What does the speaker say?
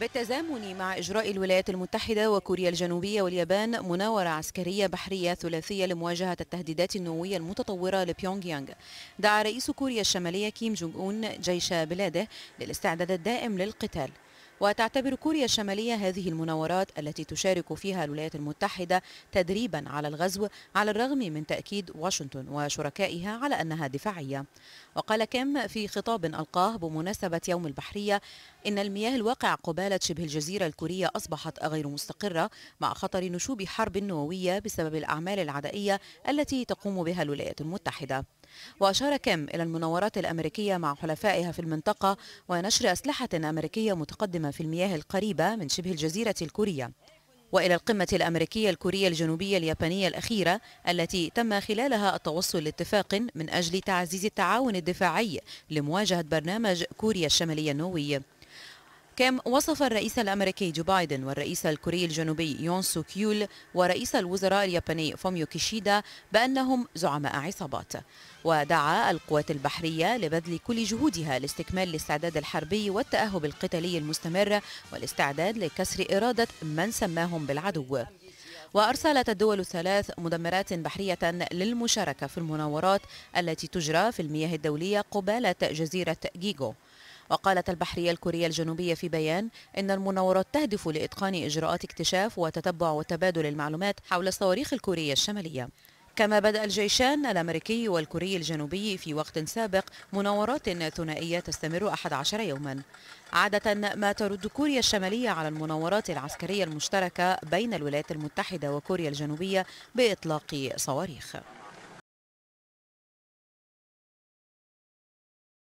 بالتزامن مع إجراء الولايات المتحدة وكوريا الجنوبية واليابان مناورة عسكرية بحرية ثلاثية لمواجهة التهديدات النووية المتطورة لبيونغ يانغ دعا رئيس كوريا الشمالية كيم جونغ أون جيش بلاده للاستعداد الدائم للقتال وتعتبر كوريا الشمالية هذه المناورات التي تشارك فيها الولايات المتحدة تدريبا على الغزو على الرغم من تأكيد واشنطن وشركائها على أنها دفاعية وقال كيم في خطاب ألقاه بمناسبة يوم البحرية إن المياه الواقع قبالة شبه الجزيرة الكورية أصبحت غير مستقرة مع خطر نشوب حرب نووية بسبب الأعمال العدائية التي تقوم بها الولايات المتحدة وأشار كيم إلى المناورات الأمريكية مع حلفائها في المنطقة ونشر أسلحة أمريكية متقدمة في المياه القريبة من شبه الجزيرة الكورية وإلى القمة الأمريكية الكورية الجنوبية اليابانية الأخيرة التي تم خلالها التوصل لاتفاق من أجل تعزيز التعاون الدفاعي لمواجهة برنامج كوريا الشمالية النووي كام وصف الرئيس الامريكي جو بايدن والرئيس الكوري الجنوبي يون سو كيول ورئيس الوزراء الياباني فوميو كيشيدا بانهم زعماء عصابات ودعا القوات البحريه لبذل كل جهودها لاستكمال الاستعداد الحربي والتاهب القتالي المستمر والاستعداد لكسر اراده من سماهم بالعدو وأرسلت الدول الثلاث مدمرات بحرية للمشاركة في المناورات التي تجرى في المياه الدولية قبالة جزيرة جيجو وقالت البحرية الكورية الجنوبية في بيان إن المناورات تهدف لإتقان إجراءات اكتشاف وتتبع وتبادل المعلومات حول الصواريخ الكورية الشمالية كما بدأ الجيشان الأمريكي والكوري الجنوبي في وقت سابق مناورات ثنائية تستمر 11 يوما عادة ما ترد كوريا الشمالية على المناورات العسكرية المشتركة بين الولايات المتحدة وكوريا الجنوبية بإطلاق صواريخ